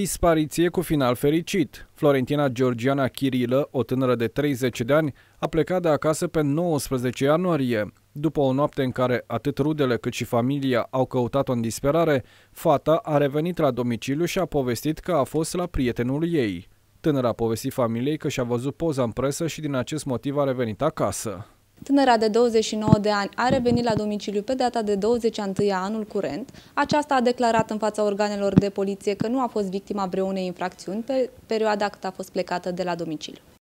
dispariție cu final fericit. Florentina Georgiana Chirilă, o tânără de 30 de ani, a plecat de acasă pe 19 ianuarie. După o noapte în care atât rudele cât și familia au căutat-o în disperare, fata a revenit la domiciliu și a povestit că a fost la prietenul ei. Tânăra a povestit familiei că și-a văzut poza în presă și din acest motiv a revenit acasă. Tânăra de 29 de ani a revenit la domiciliu pe data de 21 a anul curent. Aceasta a declarat în fața organelor de poliție că nu a fost victima vreunei infracțiuni pe perioada cât a fost plecată de la domiciliu.